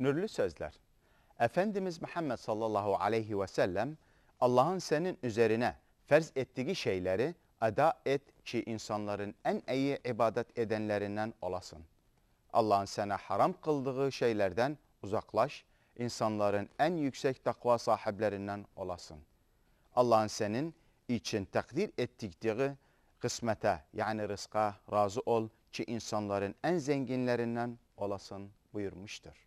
nürlü sözler. Efendimiz Muhammed sallallahu aleyhi ve sellem Allah'ın senin üzerine ferz ettiği şeyleri ada et ki insanların en iyi ibadet edenlerinden olasın. Allah'ın sana haram kıldığı şeylerden uzaklaş, insanların en yüksek takva sahiplerinden olasın. Allah'ın senin için takdir ettikleri kısmete yani rızka razı ol ki insanların en zenginlerinden olasın buyurmuştur.